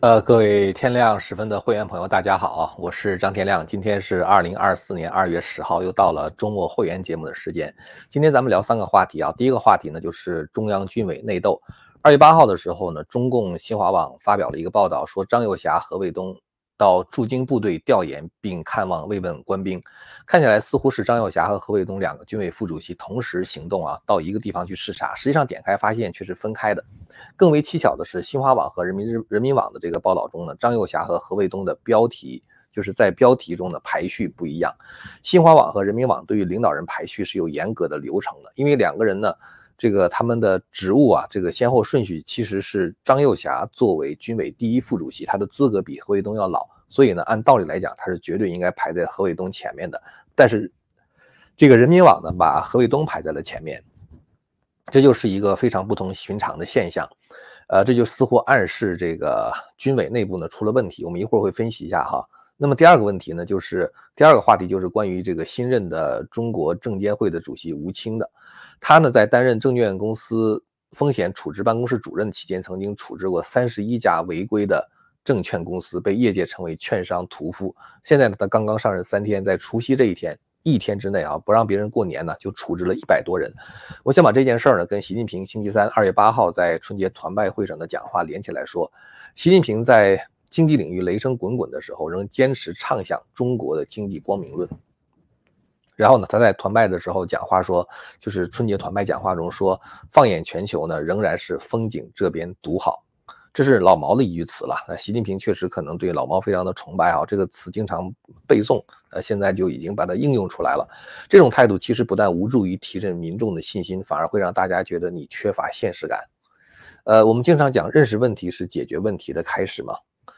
呃，各位天亮时分的会员朋友，大家好，我是张天亮。今天是二零二四年二月十号，又到了周末会员节目的时间。今天咱们聊三个话题啊，第一个话题呢就是中央军委内斗。二月八号的时候呢，中共新华网发表了一个报道，说张又侠、何卫东。到驻京部队调研并看望慰问官兵，看起来似乎是张又侠和何卫东两个军委副主席同时行动啊，到一个地方去视察。实际上点开发现却是分开的。更为蹊跷的是，新华网和人民日人民网的这个报道中呢，张又侠和何卫东的标题就是在标题中的排序不一样。新华网和人民网对于领导人排序是有严格的流程的，因为两个人呢，这个他们的职务啊，这个先后顺序其实是张又侠作为军委第一副主席，他的资格比何卫东要老。所以呢，按道理来讲，他是绝对应该排在何卫东前面的。但是，这个人民网呢，把何卫东排在了前面，这就是一个非常不同寻常的现象。呃，这就似乎暗示这个军委内部呢出了问题。我们一会儿会分析一下哈。那么第二个问题呢，就是第二个话题就是关于这个新任的中国证监会的主席吴清的。他呢，在担任证券公司风险处置办公室主任期间，曾经处置过三十一家违规的。证券公司被业界称为“券商屠夫”。现在呢，他刚刚上任三天，在除夕这一天，一天之内啊，不让别人过年呢，就处置了一百多人。我想把这件事呢，跟习近平星期三二月八号在春节团拜会上的讲话连起来说。习近平在经济领域雷声滚滚的时候，仍坚持唱响中国的经济光明论。然后呢，他在团拜的时候讲话说，就是春节团拜讲话中说，放眼全球呢，仍然是风景这边独好。这是老毛的一句词了，那习近平确实可能对老毛非常的崇拜啊，这个词经常背诵，呃，现在就已经把它应用出来了。这种态度其实不但无助于提振民众的信心，反而会让大家觉得你缺乏现实感。呃，我们经常讲，认识问题是解决问题的开始嘛，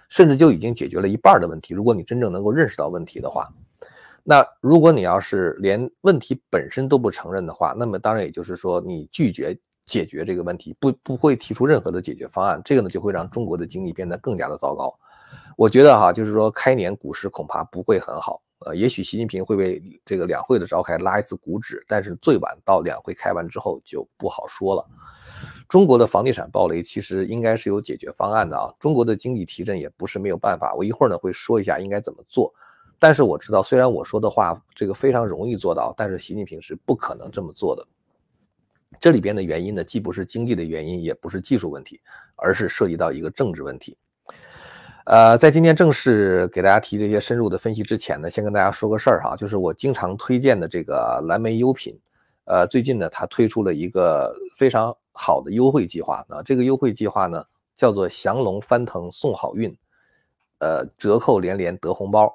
甚至就已经解决了一半的问题。如果你真正能够认识到问题的话，那如果你要是连问题本身都不承认的话，那么当然也就是说你拒绝。解决这个问题不不会提出任何的解决方案，这个呢就会让中国的经济变得更加的糟糕。我觉得哈，就是说开年股市恐怕不会很好，呃，也许习近平会为这个两会的召开拉一次股指，但是最晚到两会开完之后就不好说了。中国的房地产暴雷其实应该是有解决方案的啊，中国的经济提振也不是没有办法。我一会儿呢会说一下应该怎么做，但是我知道虽然我说的话这个非常容易做到，但是习近平是不可能这么做的。这里边的原因呢，既不是经济的原因，也不是技术问题，而是涉及到一个政治问题。呃，在今天正式给大家提这些深入的分析之前呢，先跟大家说个事儿哈，就是我经常推荐的这个蓝莓优品，呃，最近呢，它推出了一个非常好的优惠计划啊。这个优惠计划呢，叫做“降龙翻腾送好运”，呃，折扣连连得红包，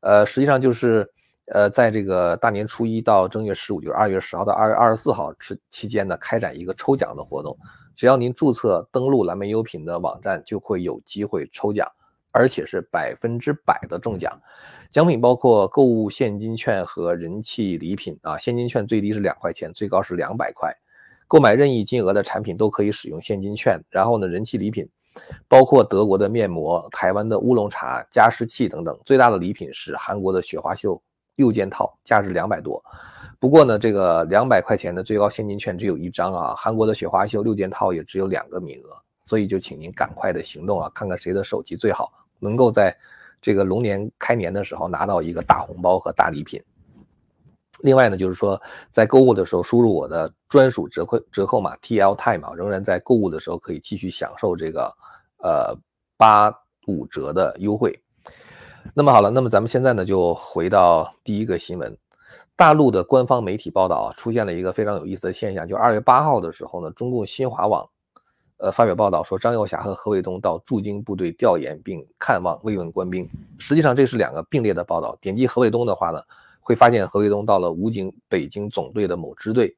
呃，实际上就是。呃，在这个大年初一到正月十五，就是二月十号到二月二十四号之期间呢，开展一个抽奖的活动。只要您注册登录蓝莓优品的网站，就会有机会抽奖，而且是百分之百的中奖。奖品包括购物现金券和人气礼品啊，现金券最低是两块钱，最高是两百块，购买任意金额的产品都可以使用现金券。然后呢，人气礼品包括德国的面膜、台湾的乌龙茶、加湿器等等。最大的礼品是韩国的雪花秀。六件套价值两百多，不过呢，这个两百块钱的最高现金券只有一张啊。韩国的雪花秀六件套也只有两个名额，所以就请您赶快的行动啊，看看谁的手机最好，能够在这个龙年开年的时候拿到一个大红包和大礼品。另外呢，就是说在购物的时候输入我的专属折扣折扣码 T L TIME，啊，仍然在购物的时候可以继续享受这个呃八五折的优惠。那么好了，那么咱们现在呢就回到第一个新闻，大陆的官方媒体报道啊，出现了一个非常有意思的现象，就二月八号的时候呢，中共新华网，呃发表报道说张耀霞和何卫东到驻京部队调研并看望慰问官兵。实际上这是两个并列的报道。点击何卫东的话呢，会发现何卫东到了武警北京总队的某支队，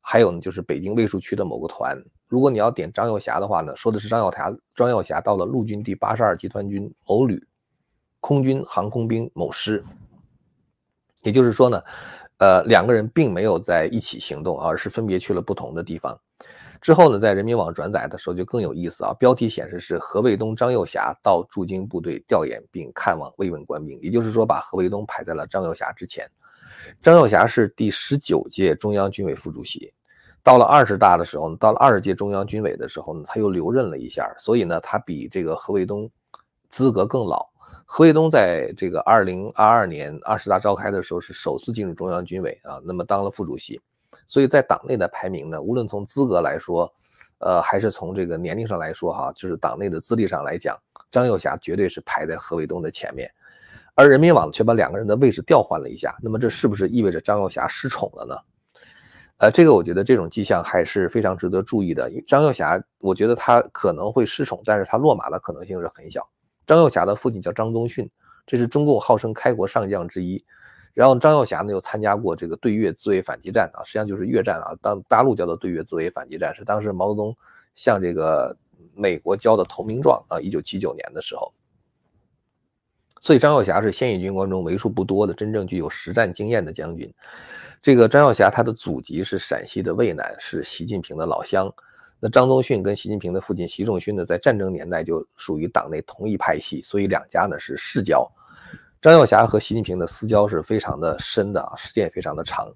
还有呢就是北京卫戍区的某个团。如果你要点张耀霞的话呢，说的是张耀霞，张耀霞到了陆军第八十二集团军某旅。空军航空兵某师，也就是说呢，呃，两个人并没有在一起行动，而是分别去了不同的地方。之后呢，在人民网转载的时候就更有意思啊，标题显示是何卫东、张幼霞到驻京部队调研并看望慰问官兵，也就是说，把何卫东排在了张幼霞之前。张幼霞是第十九届中央军委副主席，到了二十大的时候，到了二十届中央军委的时候呢，他又留任了一下，所以呢，他比这个何卫东资格更老。何卫东在这个二零二二年二十大召开的时候是首次进入中央军委啊，那么当了副主席，所以在党内的排名呢，无论从资格来说，呃，还是从这个年龄上来说哈，就是党内的资历上来讲，张幼霞绝对是排在何卫东的前面，而人民网却把两个人的位置调换了一下，那么这是不是意味着张幼霞失宠了呢？呃，这个我觉得这种迹象还是非常值得注意的。张幼霞，我觉得她可能会失宠，但是她落马的可能性是很小。张耀霞的父亲叫张宗逊，这是中共号称开国上将之一。然后张耀霞呢，又参加过这个对越自卫反击战啊，实际上就是越战啊，当大陆叫做对越自卫反击战是当时毛泽东向这个美国交的投名状啊，一九七九年的时候。所以张耀霞是现役军官中为数不多的真正具有实战经验的将军。这个张耀霞他的祖籍是陕西的渭南，是习近平的老乡。那张宗逊跟习近平的父亲习仲勋呢，在战争年代就属于党内同一派系，所以两家呢是世交。张耀霞和习近平的私交是非常的深的啊，时间也非常的长，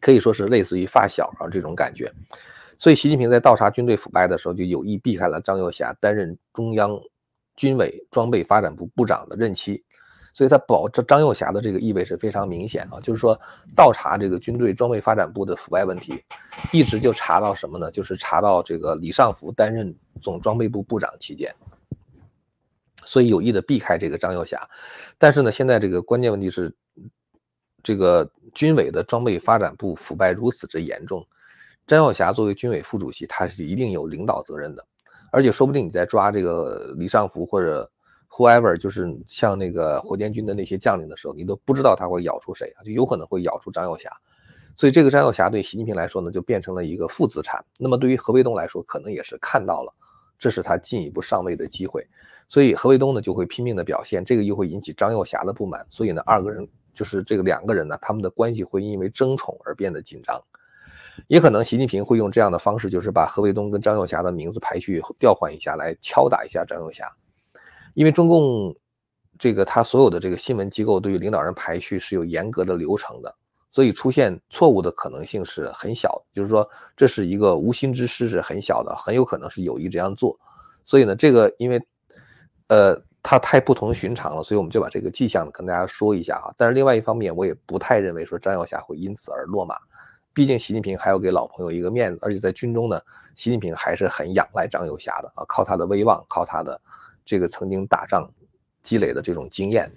可以说是类似于发小啊这种感觉。所以习近平在倒查军队腐败的时候，就有意避开了张耀霞担任中央军委装备发展部部长的任期。所以他保这张幼霞的这个意味是非常明显啊，就是说倒查这个军队装备发展部的腐败问题，一直就查到什么呢？就是查到这个李尚福担任总装备部部长期间。所以有意的避开这个张幼霞，但是呢，现在这个关键问题是，这个军委的装备发展部腐败如此之严重，张幼霞作为军委副主席，他是一定有领导责任的，而且说不定你在抓这个李尚福或者。whoever 就是像那个火箭军的那些将领的时候，你都不知道他会咬出谁啊，就有可能会咬出张幼霞，所以这个张幼霞对习近平来说呢，就变成了一个负资产。那么对于何卫东来说，可能也是看到了，这是他进一步上位的机会，所以何卫东呢就会拼命的表现，这个又会引起张幼霞的不满，所以呢，二个人就是这个两个人呢，他们的关系会因为争宠而变得紧张，也可能习近平会用这样的方式，就是把何卫东跟张幼霞的名字排序调换一下，来敲打一下张幼霞。因为中共这个他所有的这个新闻机构对于领导人排序是有严格的流程的，所以出现错误的可能性是很小。就是说这是一个无心之失是很小的，很有可能是有意这样做。所以呢，这个因为，呃，他太不同寻常了，所以我们就把这个迹象跟大家说一下啊。但是另外一方面，我也不太认为说张耀霞会因此而落马，毕竟习近平还要给老朋友一个面子，而且在军中呢，习近平还是很仰赖张友侠的啊，靠他的威望，靠他的。这个曾经打仗积累的这种经验。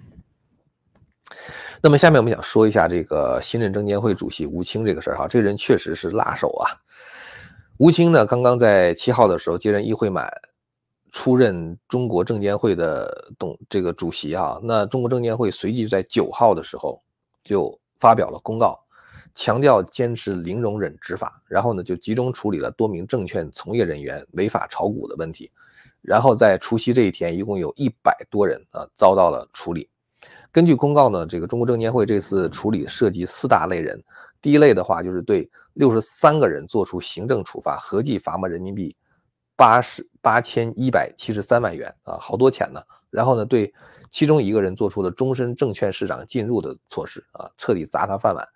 那么，下面我们想说一下这个新任证监会主席吴清这个事儿哈，这人确实是辣手啊。吴清呢，刚刚在七号的时候接任议会满，出任中国证监会的董这个主席啊。那中国证监会随即在九号的时候就发表了公告。强调坚持零容忍执法，然后呢就集中处理了多名证券从业人员违法炒股的问题，然后在除夕这一天，一共有一百多人啊遭到了处理。根据公告呢，这个中国证监会这次处理涉及四大类人，第一类的话就是对六十三个人做出行政处罚，合计罚没人民币八十八千一百七十三万元啊，好多钱呢。然后呢，对其中一个人做出了终身证券市场禁入的措施啊，彻底砸他饭碗。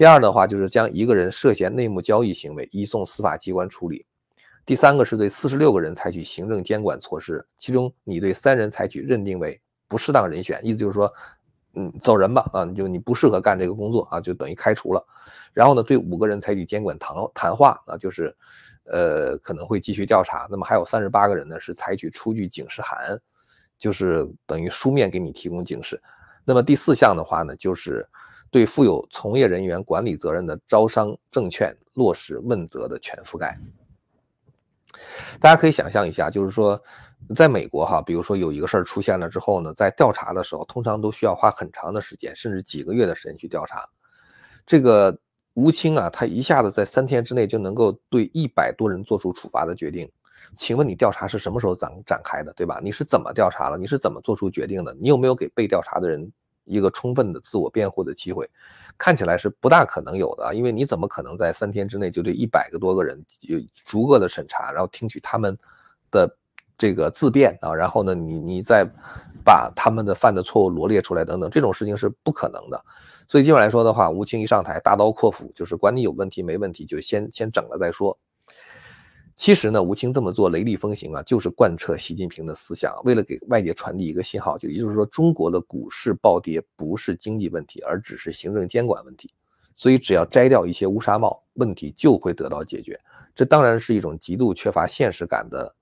第二的话就是将一个人涉嫌内幕交易行为移送司法机关处理，第三个是对四十六个人采取行政监管措施，其中你对三人采取认定为不适当人选，意思就是说，嗯，走人吧，啊，就你不适合干这个工作啊，就等于开除了。然后呢，对五个人采取监管谈谈话，啊，就是，呃，可能会继续调查。那么还有三十八个人呢是采取出具警示函，就是等于书面给你提供警示。那么第四项的话呢，就是对负有从业人员管理责任的招商证券落实问责的全覆盖。大家可以想象一下，就是说，在美国哈，比如说有一个事儿出现了之后呢，在调查的时候，通常都需要花很长的时间，甚至几个月的时间去调查。这个吴清啊，他一下子在三天之内就能够对一百多人做出处罚的决定。请问你调查是什么时候展展开的，对吧？你是怎么调查了？你是怎么做出决定的？你有没有给被调查的人？一个充分的自我辩护的机会，看起来是不大可能有的，因为你怎么可能在三天之内就对一百个多个人有逐个的审查，然后听取他们的这个自辩啊，然后呢，你你再把他们的犯的错误罗列出来等等，这种事情是不可能的。所以基本来说的话，吴清一上台大刀阔斧，就是管你有问题没问题，就先先整了再说。其实呢，吴清这么做雷厉风行啊，就是贯彻习近平的思想，为了给外界传递一个信号，就也就是说中国的股市暴跌不是经济问题，而只是行政监管问题，所以只要摘掉一些乌纱帽，问题就会得到解决。这当然是一种极度缺乏现实感的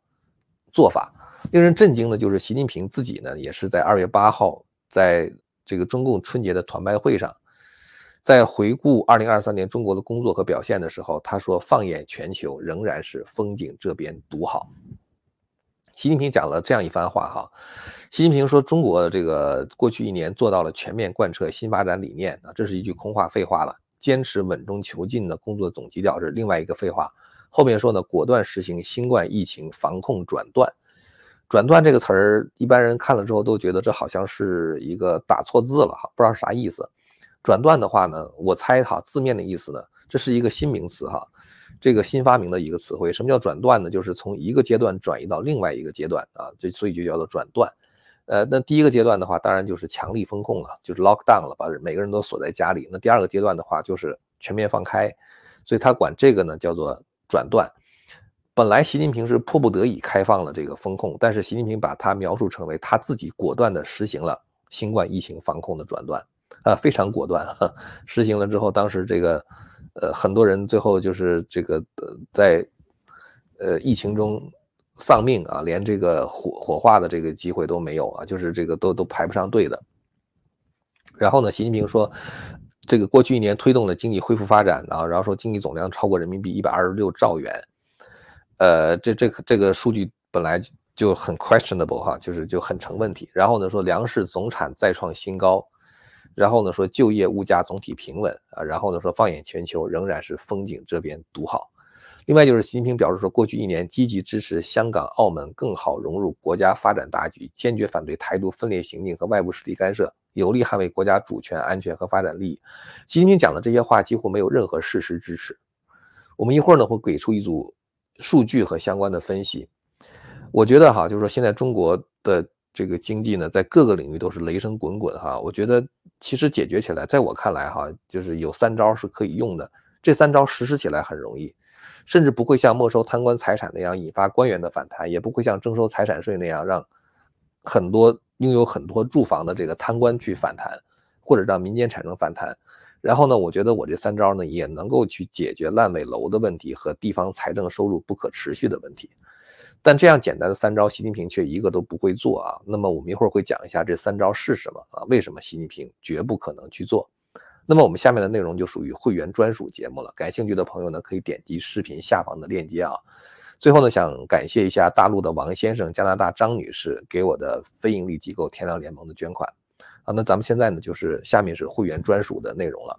做法。令人震惊的就是习近平自己呢，也是在二月八号在这个中共春节的团拜会上。在回顾二零二三年中国的工作和表现的时候，他说：“放眼全球，仍然是风景这边独好。”习近平讲了这样一番话哈。习近平说：“中国这个过去一年做到了全面贯彻新发展理念啊，这是一句空话废话了。坚持稳中求进的工作总基调是另外一个废话。后面说呢，果断实行新冠疫情防控转段，转段这个词儿，一般人看了之后都觉得这好像是一个打错字了哈，不知道啥意思。”转段的话呢，我猜哈字面的意思呢，这是一个新名词哈，这个新发明的一个词汇。什么叫转段呢？就是从一个阶段转移到另外一个阶段啊，这所以就叫做转段。呃，那第一个阶段的话，当然就是强力风控了，就是 lock down 了，把每个人都锁在家里。那第二个阶段的话，就是全面放开。所以他管这个呢叫做转段。本来习近平是迫不得已开放了这个风控，但是习近平把它描述成为他自己果断的实行了新冠疫情防控的转段。啊，非常果断啊！实行了之后，当时这个，呃，很多人最后就是这个，呃，在，呃，疫情中丧命啊，连这个火火化的这个机会都没有啊，就是这个都都排不上队的。然后呢，习近平说，这个过去一年推动了经济恢复发展啊，然后说经济总量超过人民币一百二十六兆元，呃，这这这个数据本来就很 questionable 哈，就是就很成问题。然后呢，说粮食总产再创新高。然后呢，说就业物价总体平稳啊，然后呢，说放眼全球，仍然是风景这边独好。另外就是习近平表示说，过去一年积极支持香港、澳门更好融入国家发展大局，坚决反对台独分裂行径和外部势力干涉，有力捍卫国家主权、安全和发展利益。习近平讲的这些话几乎没有任何事实支持。我们一会儿呢会给出一组数据和相关的分析。我觉得哈，就是说现在中国的。这个经济呢，在各个领域都是雷声滚滚哈。我觉得其实解决起来，在我看来哈，就是有三招是可以用的。这三招实施起来很容易，甚至不会像没收贪官财产那样引发官员的反弹，也不会像征收财产税那样让很多拥有很多住房的这个贪官去反弹，或者让民间产生反弹。然后呢，我觉得我这三招呢，也能够去解决烂尾楼的问题和地方财政收入不可持续的问题。但这样简单的三招，习近平却一个都不会做啊。那么我们一会儿会讲一下这三招是什么啊？为什么习近平绝不可能去做？那么我们下面的内容就属于会员专属节目了。感兴趣的朋友呢，可以点击视频下方的链接啊。最后呢，想感谢一下大陆的王先生、加拿大张女士给我的非营利机构天亮联盟的捐款。啊，那咱们现在呢，就是下面是会员专属的内容了。